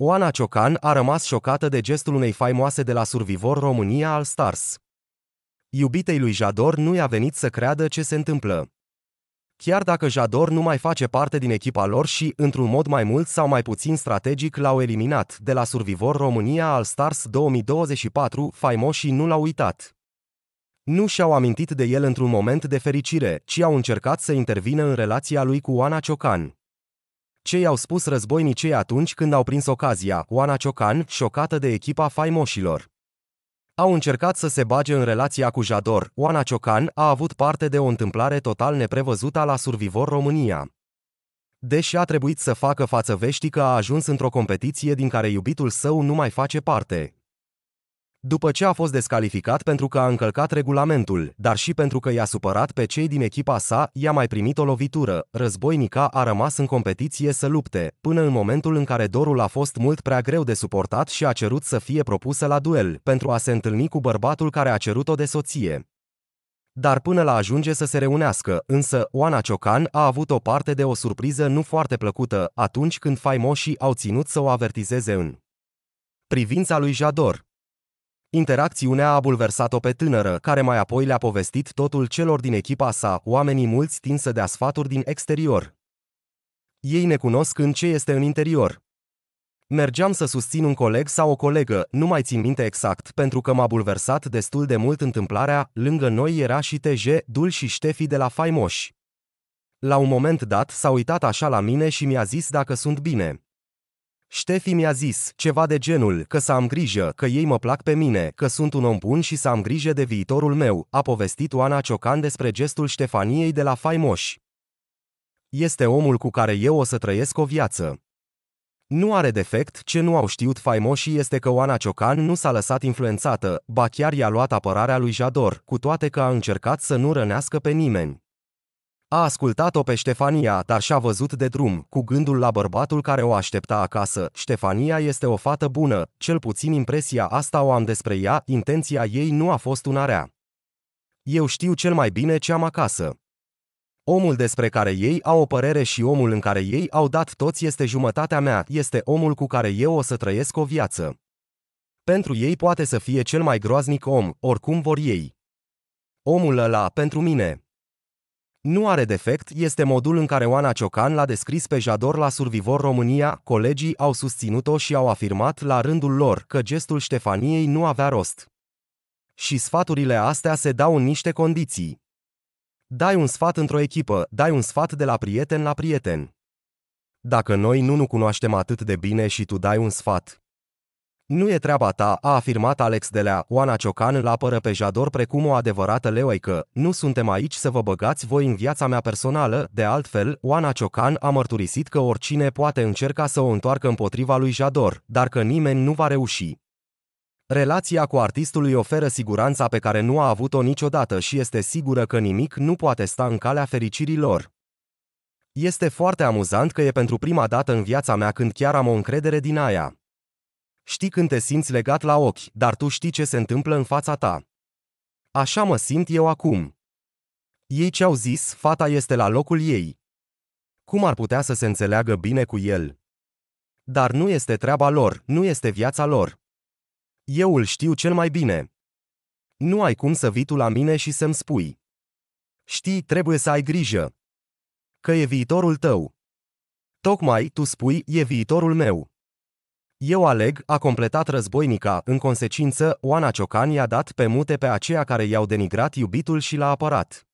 Oana Ciocan a rămas șocată de gestul unei faimoase de la Survivor România al Stars. Iubitei lui Jador nu i-a venit să creadă ce se întâmplă. Chiar dacă Jador nu mai face parte din echipa lor și, într-un mod mai mult sau mai puțin strategic, l-au eliminat de la Survivor România al Stars 2024, faimoșii nu l-au uitat. Nu și-au amintit de el într-un moment de fericire, ci au încercat să intervină în relația lui cu Oana Ciocan. Ce i-au spus războinicii atunci când au prins ocazia, Oana Ciocan, șocată de echipa faimoșilor. Au încercat să se bage în relația cu Jador, Oana Ciocan a avut parte de o întâmplare total neprevăzută la Survivor România. Deși a trebuit să facă față veștii că a ajuns într-o competiție din care iubitul său nu mai face parte, după ce a fost descalificat pentru că a încălcat regulamentul, dar și pentru că i-a supărat pe cei din echipa sa, i-a mai primit o lovitură. Războinica a rămas în competiție să lupte, până în momentul în care dorul a fost mult prea greu de suportat și a cerut să fie propusă la duel, pentru a se întâlni cu bărbatul care a cerut-o de soție dar până la ajunge să se reunească, însă Oana Ciocan a avut o parte de o surpriză nu foarte plăcută atunci când faimoșii au ținut să o avertizeze în privința lui Jador. Interacțiunea a bulversat-o pe tânără, care mai apoi le-a povestit totul celor din echipa sa, oamenii mulți tinse de asfaturi din exterior. Ei ne cunosc în ce este în interior. Mergeam să susțin un coleg sau o colegă, nu mai țin minte exact, pentru că m-a bulversat destul de mult întâmplarea, lângă noi era și TJ, Dul și Ștefi de la Faimoși. La un moment dat s-a uitat așa la mine și mi-a zis dacă sunt bine. Ștefi mi-a zis, ceva de genul, că să am grijă, că ei mă plac pe mine, că sunt un om bun și să am grijă de viitorul meu, a povestit Oana Ciocan despre gestul Ștefaniei de la Faimoș. Este omul cu care eu o să trăiesc o viață. Nu are defect, ce nu au știut faimoșii este că Oana Ciocan nu s-a lăsat influențată, ba chiar i-a luat apărarea lui Jador, cu toate că a încercat să nu rănească pe nimeni. A ascultat-o pe Ștefania, dar și-a văzut de drum, cu gândul la bărbatul care o aștepta acasă. Ștefania este o fată bună, cel puțin impresia asta o am despre ea, intenția ei nu a fost una rea. Eu știu cel mai bine ce am acasă. Omul despre care ei au o părere și omul în care ei au dat toți este jumătatea mea, este omul cu care eu o să trăiesc o viață. Pentru ei poate să fie cel mai groaznic om, oricum vor ei. Omul ăla, pentru mine, nu are defect este modul în care Oana Ciocan l-a descris pe Jador la Survivor România, colegii au susținut-o și au afirmat la rândul lor că gestul Ștefaniei nu avea rost. Și sfaturile astea se dau în niște condiții. Dai un sfat într-o echipă, dai un sfat de la prieten la prieten. Dacă noi nu nu cunoaștem atât de bine și tu dai un sfat, nu e treaba ta, a afirmat Alex Delea. Oana Ciocan îl apără pe Jador precum o adevărată leoică. Nu suntem aici să vă băgați voi în viața mea personală. De altfel, Oana Ciocan a mărturisit că oricine poate încerca să o întoarcă împotriva lui Jador, dar că nimeni nu va reuși. Relația cu artistul îi oferă siguranța pe care nu a avut-o niciodată și este sigură că nimic nu poate sta în calea fericirii lor. Este foarte amuzant că e pentru prima dată în viața mea când chiar am o încredere din aia. Știi când te simți legat la ochi, dar tu știi ce se întâmplă în fața ta. Așa mă simt eu acum. Ei ce-au zis, fata este la locul ei. Cum ar putea să se înțeleagă bine cu el? Dar nu este treaba lor, nu este viața lor. Eu îl știu cel mai bine. Nu ai cum să vii tu la mine și să-mi spui. Știi, trebuie să ai grijă. Că e viitorul tău. Tocmai tu spui, e viitorul meu. Eu aleg, a completat războinica, în consecință, Oana Ciocan i-a dat pe mute pe aceea care i-au denigrat iubitul și l-a apărat.